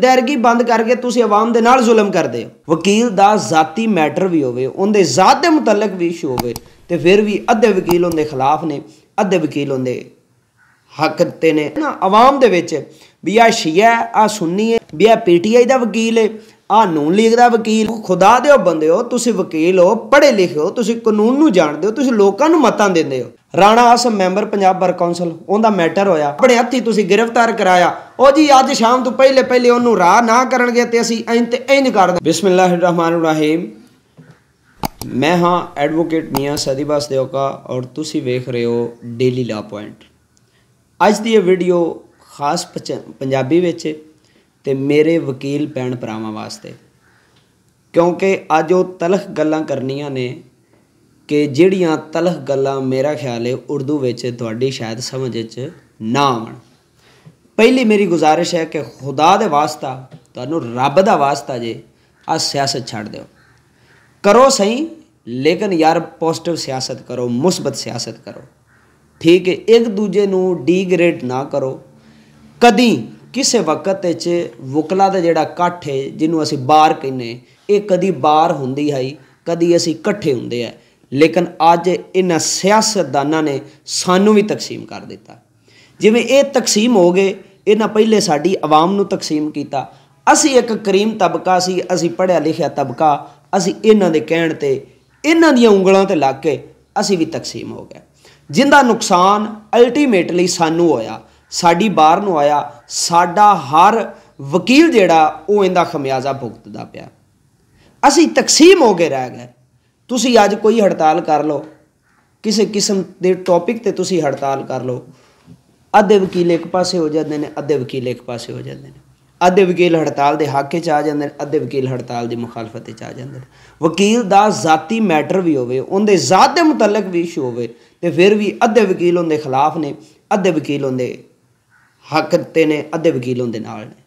ਦਰਗੀ ਬੰਦ ਕਰਕੇ ਤੁਸੀਂ ਆਵਾਮ ਦੇ ਨਾਲ ਜ਼ੁਲਮ ਕਰਦੇ ਹੋ ਵਕੀਲ ਦਾ ਜ਼ਾਤੀ ਮੈਟਰ ਵੀ ਹੋਵੇ ਉਹਦੇ ਜ਼ਾਤ ਦੇ ਮੁਤਲਕ ਵੀ ਇਸ਼ੂ ਹੋਵੇ ਤੇ ਫਿਰ ਵੀ ਅੱਧੇ ਵਕੀਲ ਉਹਦੇ ਖਿਲਾਫ ਨੇ ਅੱਧੇ ਵਕੀਲ ਉਹਦੇ ਹੱਕ ਤੇ ਨੇ ਨਾ ਆਵਾਮ ਦੇ ਵਿੱਚ ਵੀ ਆ ਸ਼ੀਆ ਆ ਸੁੰਨੀ ਹੈ ਵੀ ਆ ਪੀਟੀਆਈ ਦਾ ਵਕੀਲ ਹੈ ਆ ਨੂਨ ਲੀਗ ਦਾ ਵਕੀਲ ਖੁਦਾ ਦੇ ਉਹ ਬੰਦੇ ਹੋ ਤੁਸੀਂ ਵਕੀਲ ਹੋ ਪੜ੍ਹੇ ਲਿਖੇ ਹੋ ਤੁਸੀਂ ਕਾਨੂੰਨ ਨੂੰ ਜਾਣਦੇ ਹੋ ਤੁਸੀਂ ਲੋਕਾਂ ਨੂੰ ਮਤਾਂ ਦਿੰਦੇ ਹੋ ਰਾਣਾ ਆਸਮ ਮੈਂਬਰ ਪੰਜਾਬ ਬਰ ਕੌਂਸਲ ਉਹਦਾ ਮੈਟਰ ਹੋਇਆ ਆਪਣੇ ਹੱਥੀ ਤੁਸੀਂ ਗ੍ਰਿਫਤਾਰ ਕਰਾਇਆ ਉਹ ਜੀ ਅੱਜ ਸ਼ਾਮ ਤੋਂ ਪਹਿਲੇ ਪਹਿਲੇ ਉਹਨੂੰ ਰਾਹ ਨਾ ਕਰਨਗੇ ਤੇ ਅਸੀਂ ਐਂ ਤੇ ਐਂ ਕਰ ਦਾਂ ਰਹੀਮ ਮੈਂ ਹਾਂ ਐਡਵੋਕੇਟ ਮੀਆਂ ਸਦੀਬਾਸ ਦੇਵਕਾ ਔਰ ਤੁਸੀਂ ਵੇਖ ਰਹੇ ਹੋ ਡੇਲੀ ਲਾ ਪੁਆਇੰਟ ਅੱਜ ਦੀ ਇਹ ਵੀਡੀਓ ਖਾਸ ਪੰਜਾਬੀ ਵਿੱਚ ਤੇ ਮੇਰੇ ਵਕੀਲ ਪੈਣ ਭਰਾਵਾਂ ਵਾਸਤੇ ਕਿਉਂਕਿ ਅੱਜ ਉਹ ਤਲਖ ਗੱਲਾਂ ਕਰਨੀਆਂ ਨੇ ਕਿ ਜਿਹੜੀਆਂ ਤਲਖ ਗੱਲਾਂ ਮੇਰਾ ਖਿਆਲ ਹੈ ਉਰਦੂ ਵਿੱਚ ਤੁਹਾਡੀ ਸ਼ਾਇਦ ਸਮਝ ਵਿੱਚ ਨਾ ਆਵਣ ਪਹਿਲੀ ਮੇਰੀ ਗੁਜ਼ਾਰਿਸ਼ ਹੈ ਕਿ ਖੁਦਾ ਦੇ ਵਾਸਤਾ ਤੁਹਾਨੂੰ ਰੱਬ ਦਾ ਵਾਸਤਾ ਜੇ ਆ ਸਿਆਸਤ ਛੱਡ ਦਿਓ ਕਰੋ ਸਹੀ ਲੇਕਿਨ ਯਾਰ ਪੋਜ਼ਿਟਿਵ ਸਿਆਸਤ ਕਰੋ ਮੁਸਬਤ ਸਿਆਸਤ ਕਰੋ ਠੀਕ ਹੈ ਇੱਕ ਦੂਜੇ ਨੂੰ ਡੀਗ੍ਰੇਡ ਨਾ ਕਰੋ ਕਦੀ ਕਿਸੇ ਵਕਤ ਵਿੱਚ ਵਕਲਾ ਦਾ ਜਿਹੜਾ ਇਕੱਠ ਹੈ ਜਿਹਨੂੰ ਅਸੀਂ ਬਾਰ ਕਹਿੰਨੇ ਇਹ ਕਦੀ ਬਾਰ ਹੁੰਦੀ ਹੈ ਕਦੀ ਅਸੀਂ ਇਕੱਠੇ ਹੁੰਦੇ ਆ ਲੇਕਿਨ ਅੱਜ ਇਹਨਾਂ ਸਿਆਸਤਦਾਨਾਂ ਨੇ ਸਾਨੂੰ ਵੀ ਤਕਸੀਮ ਕਰ ਦਿੱਤਾ ਜਿਵੇਂ ਇਹ ਤਕਸੀਮ ਹੋ ਗਏ ਇਹਨਾਂ ਪਹਿਲੇ ਸਾਡੀ ਆਵਾਮ ਨੂੰ ਤਕਸੀਮ ਕੀਤਾ ਅਸੀਂ ਇੱਕ ਕਰੀਮ ਤਬਕਾ ਸੀ ਅਸੀਂ ਪੜਿਆ ਲਿਖਿਆ ਤਬਕਾ ਅਸੀਂ ਇਹਨਾਂ ਦੇ ਕਹਿਣ ਤੇ ਇਹਨਾਂ ਦੀਆਂ ਉਂਗਲਾਂ ਤੇ ਲੱਗ ਕੇ ਅਸੀਂ ਵੀ ਤਕਸੀਮ ਹੋ ਗਏ ਜਿੰਦਾ ਨੁਕਸਾਨ ਅਲਟੀਮੇਟਲੀ ਸਾਨੂੰ ਹੋਇਆ ਸਾਡੀ ਬਾਹਰ ਨੂੰ ਆਇਆ ਸਾਡਾ ਹਰ ਵਕੀਲ ਜਿਹੜਾ ਉਹ ਇਹਦਾ ਖਮਿਆਜ਼ਾ ਭੁਗਤਦਾ ਪਿਆ ਅਸੀਂ ਤਕਸੀਮ ਹੋ ਕੇ ਰਹਿ ਗਏ ਤੁਸੀਂ ਅੱਜ ਕੋਈ ਹੜਤਾਲ ਕਰ ਲਓ ਕਿਸੇ ਕਿਸਮ ਦੇ ਟੌਪਿਕ ਤੇ ਤੁਸੀਂ ਹੜਤਾਲ ਕਰ ਲਓ ਅੱਧੇ ਵਕੀਲ ਇੱਕ ਪਾਸੇ ਹੋ ਜਾਂਦੇ ਨੇ ਅੱਧੇ ਵਕੀਲ ਇੱਕ ਪਾਸੇ ਹੋ ਜਾਂਦੇ ਨੇ ਅੱਧੇ ਵਕੀਲ ਹੜਤਾਲ ਦੇ ਹੱਕ 'ਚ ਆ ਜਾਂਦੇ ਨੇ ਅੱਧੇ ਵਕੀਲ ਹੜਤਾਲ ਦੀ ਮੁਖਾਲਫਤ 'ਚ ਆ ਜਾਂਦੇ ਨੇ ਵਕੀਲ ਦਾ ਜ਼ਾਤੀ ਮੈਟਰ ਵੀ ਹੋਵੇ ਉਹਦੇ ਜ਼ਾਤ ਦੇ ਮੁਤਲਕ ਵੀ ਇਸ਼ੂ ਹੋਵੇ ਤੇ ਫਿਰ ਵੀ ਅੱਧੇ ਵਕੀਲ ਉਹਦੇ ਖਿਲਾਫ ਨੇ ਅੱਧੇ ਵਕੀਲ ਉਹਦੇ ਹੱਕ ਤੇ ਨੇ ਅੱਧੇ ਵਕੀਲ ਉਹਦੇ ਨਾਲ ਨੇ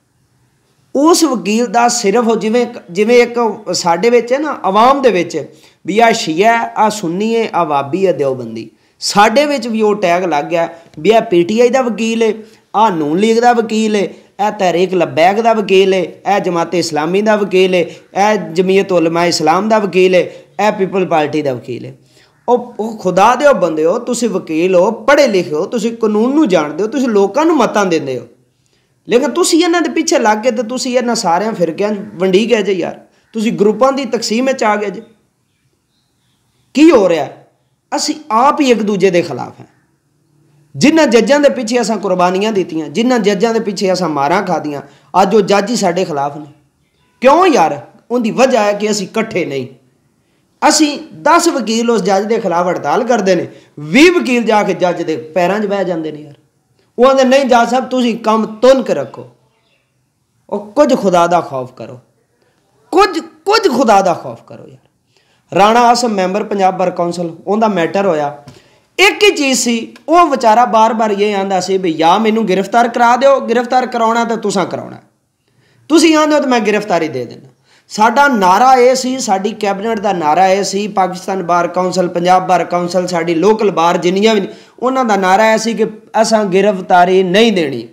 ਉਸ ਵਕੀਲ ਦਾ ਸਿਰਫ ਜਿਵੇਂ ਜਿਵੇਂ ਇੱਕ ਸਾਡੇ ਵਿੱਚ ਹੈ ਨਾ ਆਵਾਮ ਦੇ ਵਿੱਚ ਵੀ ਆ ਸ਼ੀਆ ਆ ਸੁੰਨੀ ਹੈ ਆ ਵਾਬੀ ਆ ਦਿਓਬੰਦੀ ਸਾਡੇ ਵਿੱਚ ਵੀ ਉਹ ਟੈਗ ਲੱਗ ਗਿਆ ਵੀ ਆ ਪੀਟੀਆਈ ਦਾ ਵਕੀਲ ਹੈ ਆ ਨੂਨ ਲੀਗ ਦਾ ਵਕੀਲ ਹੈ ਇਹ ਤਹਿਰੀਕ ਲਬੈਕ ਦਾ ਵਕੀਲ ਹੈ ਇਹ ਜਮਾਤ ਇਸਲਾਮੀ ਦਾ ਵਕੀਲ ਹੈ ਇਹ ਜਮੀਅਤ ਉਲਮਾ ਇਸਲਾਮ ਦਾ ਵਕੀਲ ਹੈ ਇਹ ਪੀਪਲ ਪਾਰਟੀ ਦਾ ਵਕੀਲ ਹੈ ਉਹ ਖੁਦਾ ਦੇ ਉਹ ਬੰਦੇ ਹੋ ਤੁਸੀਂ ਵਕੀਲ ਹੋ ਪੜ੍ਹੇ ਲਿਖੇ ਹੋ ਤੁਸੀਂ ਕਾਨੂੰਨ ਨੂੰ ਜਾਣਦੇ ਹੋ ਤੁਸੀਂ ਲੋਕਾਂ ਨੂੰ ਮਤਾਂ ਦਿੰਦੇ ਹੋ ਲੇਕਿਨ ਤੁਸੀਂ ਇਹਨਾਂ ਦੇ ਪਿੱਛੇ ਲੱਗ ਕੇ ਤੇ ਤੁਸੀਂ ਇਹਨਾਂ ਸਾਰਿਆਂ ਫਿਰਕਿਆਂ ਵੰਡੀ ਗਏ ਜੇ ਯਾਰ ਤੁਸੀਂ ਗਰੁੱਪਾਂ ਦੀ ਤਕਸੀਮ ਵਿੱਚ ਆ ਗਏ ਜੇ ਕੀ ਹੋ ਰਿਹਾ ਅਸੀਂ ਆਪ ਹੀ ਇੱਕ ਦੂਜੇ ਦੇ ਖਿਲਾਫ ਹਾਂ ਜਿਨ੍ਹਾਂ ਜੱਜਾਂ ਦੇ ਪਿੱਛੇ ਅਸਾਂ ਕੁਰਬਾਨੀਆਂ ਦਿੱਤੀਆਂ ਜਿਨ੍ਹਾਂ ਜੱਜਾਂ ਦੇ ਪਿੱਛੇ ਅਸਾਂ ਮਾਰਾਂ ਖਾਧੀਆਂ ਅੱਜ ਉਹ ਜੱਜ ਹੀ ਸਾਡੇ ਖਿਲਾਫ ਨੇ ਕਿਉਂ ਯਾਰ ਉਹਦੀ ਵਜ੍ਹਾ ਹੈ ਕਿ ਅਸੀਂ ਇਕੱਠੇ ਨਹੀਂ ਅਸੀਂ 10 ਵਕੀਲ ਉਸ ਜੱਜ ਦੇ ਖਿਲਾਫ ਹੜਤਾਲ ਕਰਦੇ ਨੇ 20 ਵਕੀਲ ਜਾ ਕੇ ਜੱਜ ਦੇ ਪੈਰਾਂ 'ਚ ਬਹਿ ਜਾਂਦੇ ਨੇ ਯਾਰ ਉਹ ਆਂਦੇ ਨਹੀਂ ਜੱਜ ਸਾਹਿਬ ਤੁਸੀਂ ਕੰਮ ਤੁਨ ਕੇ ਰੱਖੋ ਉਹ ਕੁਝ ਖੁਦਾ ਦਾ ਖੌਫ ਕਰੋ ਕੁਝ ਕੁਝ ਖੁਦਾ ਦਾ ਖੌਫ ਕਰੋ ਯਾਰ ਰਾਣਾ ਆਸਮ ਮੈਂਬਰ ਪੰਜਾਬ ਬਰ ਕਾਉਂਸਲ ਉਹਦਾ ਮੈਟਰ ਹੋਇਆ ਇੱਕ ਹੀ ਚੀਜ਼ ਸੀ ਉਹ ਵਿਚਾਰਾ ਬਾਰ-ਬਾਰ ਇਹ ਆਂਦਾ ਸੀ ਵੀ ਯਾ ਮੈਨੂੰ ਗ੍ਰਿਫਤਾਰ ਕਰਾ ਦਿਓ ਗ੍ਰਿਫਤਾਰ ਕਰਾਉਣਾ ਤਾਂ ਤੁਸੀਂ ਕਰਾਉਣਾ ਤੁਸੀਂ ਆਂਦੇ ਹੋ ਤਾਂ ਮੈਂ ਗ੍ਰਿਫਤਾਰੀ ਦੇ ਦੇਣਾ ਸਾਡਾ ਨਾਰਾ ਇਹ ਸੀ ਸਾਡੀ ਕੈਬਨਿਟ ਦਾ ਨਾਰਾ ਇਹ ਸੀ Pakistan bar council Punjab bar council ਸਾਡੀ ਲੋਕਲ ਬਾਰ ਜਿੰਨੀਆਂ ਵੀ ਉਹਨਾਂ ਦਾ ਨਾਰਾ ਇਹ ਸੀ ਕਿ ਅਸਾਂ ਗ੍ਰਿਫਤਾਰੀ ਨਹੀਂ ਦੇਣੀ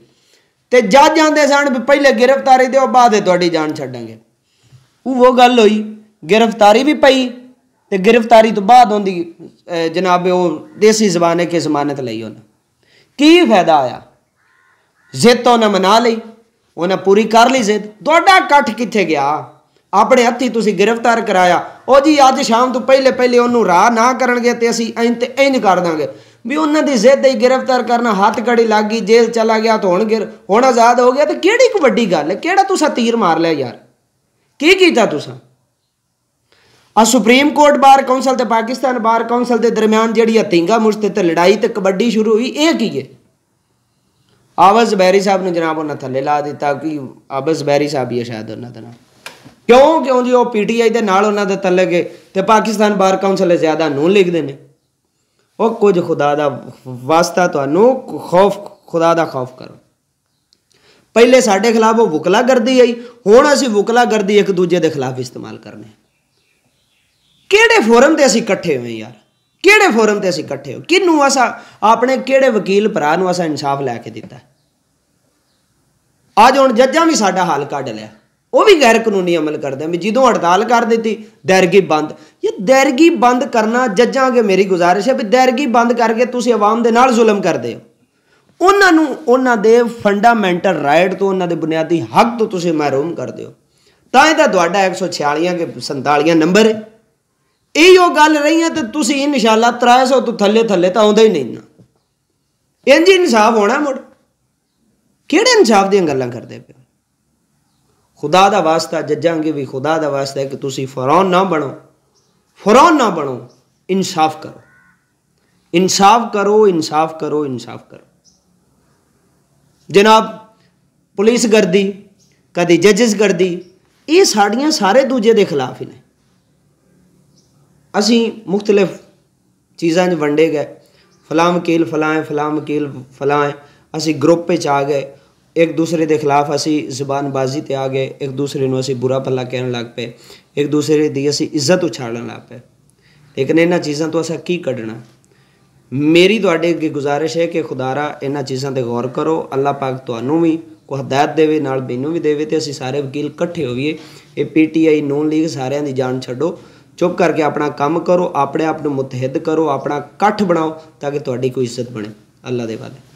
ਤੇ ਜਦ ਆਂਦੇ ਸਨ ਵੀ ਪਹਿਲੇ ਗ੍ਰਿਫਤਾਰੀ ਦਿਓ ਬਾਅਦੇ ਤੁਹਾਡੀ ਜਾਨ ਛੱਡਾਂਗੇ ਉਹ ਉਹ ਗੱਲ ਹੋਈ ਗ੍ਰਿਫਤਾਰੀ ਵੀ ਪਈ ਤੇ ਗ੍ਰਿਫਤਾਰੀ ਤੋਂ ਬਾਅਦ ਹੁੰਦੀ ਜਨਾਬ ਉਹ ਦੇਸੀ ਜ਼ਬਾਨੇ ਕੇ ਜ਼ਮਾਨਤ ਲਈ ਉਹਨਾਂ ਕੀ ਫਾਇਦਾ ਆਇਆ ਤੋ ਨਾ ਮਨਾ ਲਈ ਉਹਨਾਂ ਪੂਰੀ ਕਰ ਲਈ ਜ਼ਿੱਦ ਤੁਹਾਡਾ ਇਕੱਠ ਕਿੱਥੇ ਗਿਆ ਆਪਣੇ ਹੱਥੀ ਤੁਸੀਂ ਗ੍ਰਿਫਤਾਰ ਕਰਾਇਆ ਉਹ ਜੀ ਅੱਜ ਸ਼ਾਮ ਤੋਂ ਪਹਿਲੇ ਪਹਿਲੇ ਉਹਨੂੰ ਰਾਹ ਨਾ ਕਰਨਗੇ ਤੇ ਅਸੀਂ ਐਂ ਤੇ ਐਂ ਕਰ ਦਾਂਗੇ ਵੀ ਉਹਨਾਂ ਦੀ ਜ਼ਿੱਦ ਹੀ ਗ੍ਰਿਫਤਾਰ ਕਰਨਾ ਹੱਥ ਘੜੀ ਲੱਗ ਗਈ ਜੇਲ੍ਹ ਚਲਾ ਗਿਆ ਤਾਂ ਹੁਣ ਗਿਰ ਹੁਣ ਆਜ਼ਾਦ ਹੋ ਗਿਆ ਤੇ ਕਿਹੜੀ ਕੁ ਵੱਡੀ ਗੱਲ ਕਿਹੜਾ ਤੁਸੀਂ ਤੀਰ ਮਾਰ ਲਿਆ ਯਾਰ ਕੀ ਕੀਤਾ ਤੁਸੀਂ ਆ ਸੁਪਰੀਮ ਕੋਰਟ ਬਾਰ ਕਾਉਂਸਲ ਤੇ ਪਾਕਿਸਤਾਨ ਬਾਰ ਕਾਉਂਸਲ ਦੇ ਦਰਮਿਆਨ ਜਿਹੜੀ ਮੁਸ਼ਤੇ ਤੇ ਲੜਾਈ ਤੇ ਕਬੱਡੀ ਸ਼ੁਰੂ ਹੋਈ ਇਹ ਕੀ ਹੈ ਆਵਜ਼ ਬੈਰੀ ਸਾਹਿਬ ਨੂੰ ਜਨਾਬ ਉਹਨਾਂ ਥੱਲੇ ਲਾ ਦਿੱਤਾ ਕਿ ਆਵਜ਼ ਬੈਰੀ ਸਾਹਿਬ ਹੀ ਸ਼ਾਇਦ ਉਹਨਾਂ ਦਾ ਨਾਮ ਕਿਉਂ ਕਿਉਂ ਜੀ ਉਹ ਪੀਟੀਆਈ ਦੇ ਨਾਲ ਉਹਨਾਂ ਦਾ ਤਲਕ ਗਏ ਤੇ ਪਾਕਿਸਤਾਨ ਬਾਰ ਕਾਉਂਸਲ ਜ਼ਿਆਦਾ ਨੂੰ ਲਿਖਦੇ ਨੇ ਉਹ ਕੁਝ ਖੁਦਾ ਦਾ ਵਾਸਤਾ ਤੁਹਾਨੂੰ ਖੌਫ ਖੁਦਾ ਦਾ ਖੌਫ ਕਰੋ ਪਹਿਲੇ ਸਾਡੇ ਖਿਲਾਫ ਉਹ ਵਕਲਾ ਕਰਦੀ ਆਈ ਹੁਣ ਅਸੀਂ ਵਕਲਾ ਕਰਦੀ ਇੱਕ ਦੂਜੇ ਦੇ ਖਿਲਾਫ ਇਸਤੇਮਾਲ ਕਰਨੇ ਕਿਹੜੇ ਫੋਰਮ ਤੇ ਅਸੀਂ ਇਕੱਠੇ ਹੋਏ ਯਾਰ ਕਿਹੜੇ ਫੋਰਮ ਤੇ ਅਸੀਂ ਇਕੱਠੇ ਹੋ ਕਿੰਨੂੰ ਅਸਾ ਆਪਣੇ ਕਿਹੜੇ ਵਕੀਲ ਭਰਾ ਨੂੰ ਅਸਾ ਇਨਸਾਫ ਲੈ ਕੇ ਦਿੱਤਾ ਅੱਜ ਹੁਣ ਜੱਜਾਂ ਵੀ ਸਾਡਾ ਹਾਲ ਕੱਢ ਲਿਆ ਉਹ ਵੀ ਗੈਰ ਕਾਨੂੰਨੀ ਅਮਲ ਕਰਦੇ ਵੀ ਜਦੋਂ ਹੜਤਾਲ ਕਰ ਦਿੱਤੀ ਦਰਗੀ ਬੰਦ ਇਹ ਦਰਗੀ ਬੰਦ ਕਰਨਾ ਜੱਜਾਂ ਅਗੇ ਮੇਰੀ ਗੁਜ਼ਾਰਿਸ਼ ਹੈ ਵੀ ਦਰਗੀ ਬੰਦ ਕਰਕੇ ਤੁਸੀਂ ਆਵਾਮ ਦੇ ਨਾਲ ਜ਼ੁਲਮ ਕਰਦੇ ਹੋ ਉਹਨਾਂ ਨੂੰ ਉਹਨਾਂ ਦੇ ਫੰਡਾਮੈਂਟਲ ਰਾਈਟ ਤੋਂ ਉਹਨਾਂ ਦੇ ਬੁਨਿਆਦੀ ਹੱਕ ਤੋਂ ਤੁਸੀਂ ਮਹਿਰੂਮ ਕਰਦੇ ਹੋ ਤਾਂ ਇਹਦਾ ਤੁਹਾਡਾ 146 ਕੇ 47 ਨੰਬਰ ਹੈ ਇਹੋ ਗੱਲ ਰਹੀ ਹੈ ਤੇ ਤੁਸੀਂ ਇਨਸ਼ਾਅੱਲਾ 300 ਤੋਂ ਥੱਲੇ ਥੱਲੇ ਤਾਂ ਆਉਂਦਾ ਹੀ ਨਹੀਂ ਨਾ ਇੰਜ ਇਨਸਾਫ ਹੋਣਾ ਮੁੜ ਕਿਹੜੇ ਇਨਸਾਫ ਦੀਆਂ ਗੱਲਾਂ ਕਰਦੇ ਪਏ ਖੁਦਾ ਦਾ ਵਾਸਤਾ ਜੱਜਾਂਗੇ ਵੀ ਖੁਦਾ ਦਾ ਵਾਸਤਾ ਹੈ ਕਿ ਤੁਸੀਂ ਫਰਾਉਨ ਨਾ ਬਣੋ ਫਰਾਉਨ ਨਾ ਬਣੋ ਇਨਸਾਫ ਕਰੋ ਇਨਸਾਫ ਕਰੋ ਇਨਸਾਫ ਕਰੋ ਇਨਸਾਫ ਕਰੋ ਜਨਾਬ ਪੁਲਿਸ ਗਰਦੀ ਕਦੀ ਜੱਜਸ ਗਰਦੀ ਇਹ ਸਾਡੀਆਂ ਸਾਰੇ ਦੂਜੇ ਦੇ ਖਿਲਾਫ ਹੀ ਨੇ ਅਸੀਂ ਮੁxtਲਫ ਚੀਜ਼ਾਂ 'ਚ ਵੰਡੇ ਗਏ ਫਲਾਂ ਵਕੀਲ ਫਲਾਂ ਫਲਾਂ ਵਕੀਲ ਫਲਾਂ ਅਸੀਂ ਗਰੁੱਪ ਵਿੱਚ ਆ ਗਏ ਇੱਕ ਦੂਸਰੇ ਦੇ ਖਿਲਾਫ ਅਸੀਂ ਜ਼ੁਬਾਨਬਾਜ਼ੀ ਤੇ ਆ ਗਏ ਇੱਕ ਦੂਸਰੇ ਨੂੰ ਅਸੀਂ ਬੁਰਾ ਭਲਾ ਕਹਿਣ ਲੱਗ ਪਏ ਇੱਕ ਦੂਸਰੇ ਦੀ ਅਸੀਂ ਇੱਜ਼ਤ ਉਛਾਲਣ ਲੱਗ ਪਏ ਲੇਕਿਨ ਇਹਨਾਂ ਚੀਜ਼ਾਂ ਤੋਂ ਅਸਾਂ ਕੀ ਕੱਢਣਾ ਮੇਰੀ ਤੁਹਾਡੇ ਅੱਗੇ ਗੁਜ਼ਾਰਿਸ਼ ਹੈ ਕਿ ਖੁਦਾਰਾ ਇਹਨਾਂ ਚੀਜ਼ਾਂ ਤੇ ਗੌਰ ਕਰੋ ਅੱਲਾਹ ਪਾਕ ਤੁਹਾਨੂੰ ਵੀ ਕੋ ਹਦਾਇਤ ਦੇਵੇ ਨਾਲ ਮੈਨੂੰ ਵੀ ਦੇਵੇ ਤੇ ਅਸੀਂ ਸਾਰੇ ਵਕੀਲ ਇਕੱਠੇ ਹੋਈਏ ਇਹ ਪੀਟੀਆਈ ਨੋਨ ਲੀਗ ਸਾਰਿਆਂ ਦੀ ਜਾਨ ਛੱਡੋ ਚੁੱਪ ਕਰਕੇ ਆਪਣਾ ਕੰਮ ਕਰੋ ਆਪਣੇ ਆਪ ਨੂੰ ਮੁਤਹਿਦ ਕਰੋ ਆਪਣਾ ਇਕੱਠ ਬਣਾਓ ਤਾਂ ਕਿ ਤੁਹਾਡੀ ਕੋਈ ਇੱਜ਼ਤ ਬਣੇ ਅੱਲਾ ਦੇ ਵਾਲੇ